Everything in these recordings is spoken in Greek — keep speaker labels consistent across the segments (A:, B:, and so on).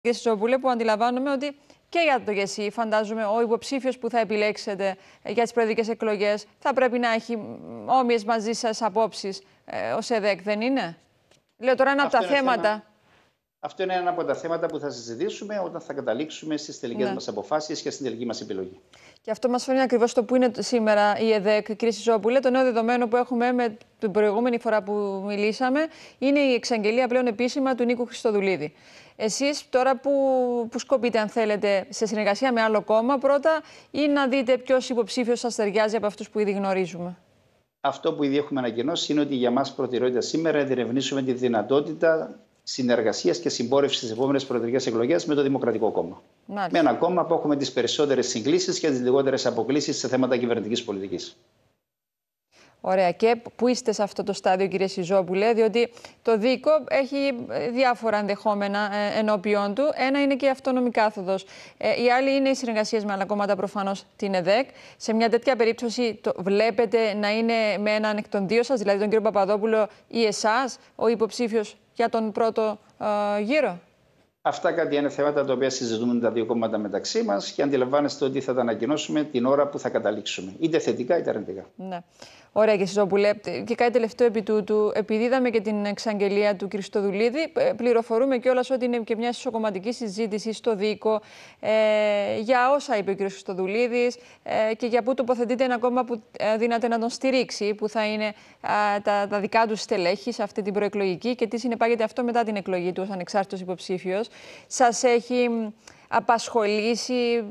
A: Κύριε Σιζομπούλε, που αντιλαμβάνομαι ότι και για το ΓΕΣΥ, φαντάζομαι, ο υποψήφιος που θα επιλέξετε ε, για τις προεδρικές εκλογές θα πρέπει να έχει όμοιες μαζί σας απόψεις ε, ω ΕΔΕΚ, δεν είναι. Λέω τώρα ένα από τα θέματα.
B: Αυτό είναι ένα από τα θέματα που θα συζητήσουμε όταν θα καταλήξουμε στις τελικές ναι. μας αποφάσεις και στην τελική μας επιλογή.
A: Και αυτό μας φέρνει ακριβώς το που είναι σήμερα η ΕΔΕΚ, κύριε Σιζόπουλε. Το νέο δεδομένο που έχουμε με την προηγούμενη φορά που μιλήσαμε είναι η εξαγγελία πλέον επίσημα του Νίκου Χριστοδουλίδη. Εσείς τώρα που, που σκοπείτε, αν θέλετε, σε συνεργασία με άλλο κόμμα πρώτα, ή να δείτε ποιος υποψήφιος σας ταιριάζει από αυτούς που ήδη γνωρίζουμε.
B: Αυτό που ήδη έχουμε ανακοινώσει είναι ότι για μας προτεραιότητα σήμερα διερευνήσουμε τη δυνατότητα συνεργασίας και συμπόρευσης στις επόμενες προεδρικές εκλογές με το Δημοκρατικό Κόμμα.
A: Μάλιστα. Με ένα κόμμα
B: που έχουμε τις περισσότερες συγκλήσεις και τις λιγότερες αποκλήσεις σε θέματα κυβερνητικής πολιτικής.
A: Ωραία. Και πού είστε σε αυτό το στάδιο, κύριε Σιζόπουλε, διότι το δίκο έχει ε, διάφορα ενδεχόμενα ε, ενώπιον του. Ένα είναι και η αυτόνομη κάθοδος. Ε, η άλλη είναι οι συνεργασίες με άλλα κόμματα, προφανώς την ΕΔΕΚ. Σε μια τέτοια περίπτωση, το βλέπετε να είναι με έναν εκ των δύο σας, δηλαδή τον κύριο Παπαδόπουλο ή εσάς, ο υποψήφιος για τον πρώτο γύρο.
B: Αυτά κάτι είναι θέματα τα οποία συζητούμε τα δύο κόμματα μεταξύ μας και αντιλαμβάνεστε ότι θα τα ανακοινώσουμε την ώρα που θα καταλήξουμε. Είτε θετικά είτε αρνητικά.
A: Ναι. Ωραία, και εσείς Και κάτι τελευταίο επί τούτου. Επειδή είδαμε και την εξαγγελία του Στοδουλίδη... Ε, πληροφορούμε κιόλας ότι είναι και μια ισοκομματική συζήτηση στο Δίκο ε, για όσα είπε ο κ. Χριστοδουλίδη ε, και για πού τοποθετείται ένα κόμμα που ε, δύναται να τον στηρίξει, που θα είναι τα, τα δικά του στελέχη σε αυτή την προεκλογική και τι συνεπάγεται αυτό μετά την εκλογή του ως ανεξάρτητος υποψήφιος σας έχει απασχολήσει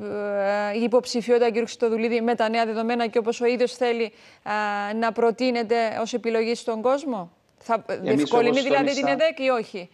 A: ε, η υποψηφιότητα κ. Χρυστοδουλίδη με τα νέα δεδομένα και όπως ο ίδιος θέλει ε, να προτείνεται ως επιλογή στον κόσμο. Θα διευκολύνει δηλαδή την ΕΔΕΚ ή όχι.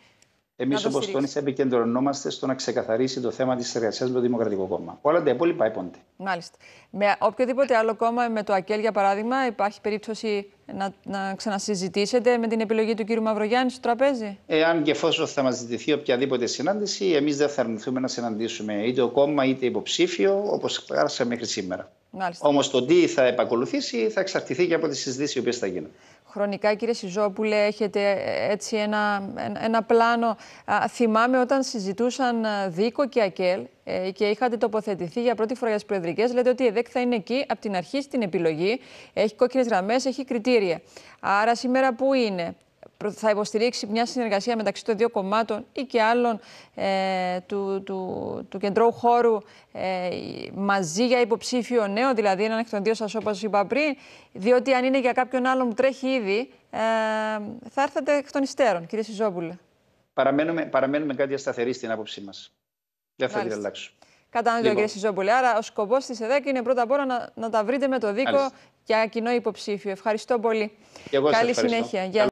B: Εμεί, όπω τόνισα, επικεντρωνόμαστε στο να ξεκαθαρίσει το θέμα της εργασίας με το Δημοκρατικό Κόμμα. Όλα τα υπόλοιπα έπονται.
A: Μάλιστα. Με οποιοδήποτε άλλο κόμμα, με το ΑΚΕΛ για παράδειγμα, υπάρχει περίπτωση να, να ξανασυζητήσετε με την επιλογή του κ. Μαυρογιάννη στο τραπέζι.
B: Εάν και εφόσον θα μας ζητηθεί οποιαδήποτε συνάντηση, εμείς δεν θα αρνηθούμε να συναντήσουμε είτε το κόμμα είτε υποψήφιο, όπως κάναμε μέχρι σήμερα. Όμως το τι θα επακολουθήσει θα εξαρτηθεί και από τις συζητήσεις οι οποίες θα γίνουν.
A: Χρονικά, κύριε Σιζόπουλε, έχετε ε, έτσι ένα, ένα πλάνο. Α, θυμάμαι όταν συζητούσαν ε, Δίκο και Ακέλ ε, και είχατε τοποθετηθεί για πρώτη φορά για τις προεδρικές, λέτε ότι η ΕΔΕΚ θα είναι εκεί από την αρχή στην επιλογή. Έχει κόκκινες γραμμές, έχει κριτήρια. Άρα σήμερα πού είναι, θα υποστηρίξει μια συνεργασία μεταξύ των δύο κομμάτων ή και άλλων ε, του, του, του κεντρώου χώρου ε, μαζί για υποψήφιο νέο, δηλαδή έναν εκ των δύο σας όπως είπα πριν, διότι αν είναι για κάποιον άλλον που τρέχει ήδη, ε, θα έρθετε εκ των υστέρων, κύριε Σιζόπουλε.
B: Παραμένουμε, παραμένουμε κάτι ασταθερή στην άποψή μας. Δεν θα την αλλάξω.
A: Κατανοητό, λοιπόν. κύριε Σιζόπουλε. Άρα, ο σκοπός της ΕΔΕΚ είναι πρώτα απ' όλα να, να τα βρείτε με το δίκο Άλιστα. για κοινό υποψήφιο. Ευχαριστώ πολύ. Καλή συνέχεια.